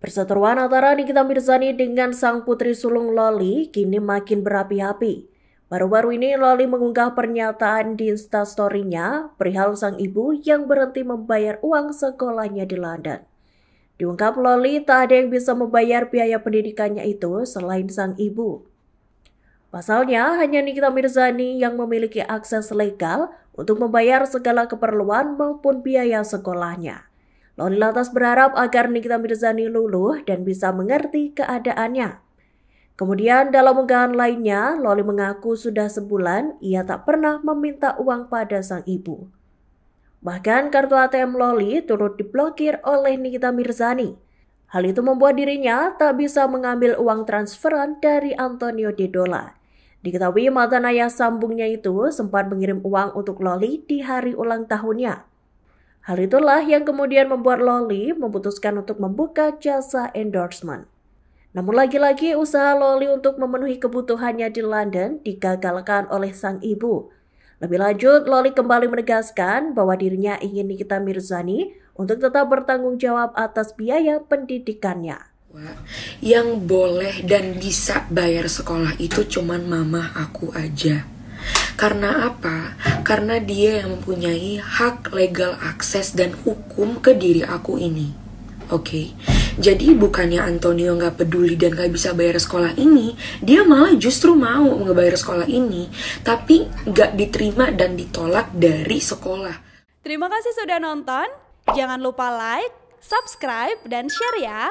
Perseteruan antara Nikita Mirzani dengan sang putri sulung Loli kini makin berapi-api. Baru-baru ini Loli mengunggah pernyataan di instastorynya perihal sang ibu yang berhenti membayar uang sekolahnya di London. Diungkap Loli tak ada yang bisa membayar biaya pendidikannya itu selain sang ibu. Pasalnya hanya Nikita Mirzani yang memiliki akses legal untuk membayar segala keperluan maupun biaya sekolahnya. Loli lantas berharap agar Nikita Mirzani luluh dan bisa mengerti keadaannya. Kemudian dalam unggahan lainnya, Loli mengaku sudah sebulan ia tak pernah meminta uang pada sang ibu. Bahkan kartu ATM Loli turut diblokir oleh Nikita Mirzani. Hal itu membuat dirinya tak bisa mengambil uang transferan dari Antonio Dedola. Diketahui mantan ayah sambungnya itu sempat mengirim uang untuk Loli di hari ulang tahunnya. Hal itulah yang kemudian membuat Loli memutuskan untuk membuka jasa endorsement. Namun lagi-lagi usaha Loli untuk memenuhi kebutuhannya di London digagalkan oleh sang ibu. Lebih lanjut, Loli kembali menegaskan bahwa dirinya ingin Nikita Mirzani untuk tetap bertanggung jawab atas biaya pendidikannya. Yang boleh dan bisa bayar sekolah itu cuman mama aku aja karena apa? Karena dia yang mempunyai hak legal akses dan hukum ke diri aku ini. Oke, okay? jadi bukannya Antonio nggak peduli dan nggak bisa bayar sekolah ini, dia malah justru mau ngebayar sekolah ini, tapi nggak diterima dan ditolak dari sekolah. Terima kasih sudah nonton. Jangan lupa like, subscribe, dan share ya.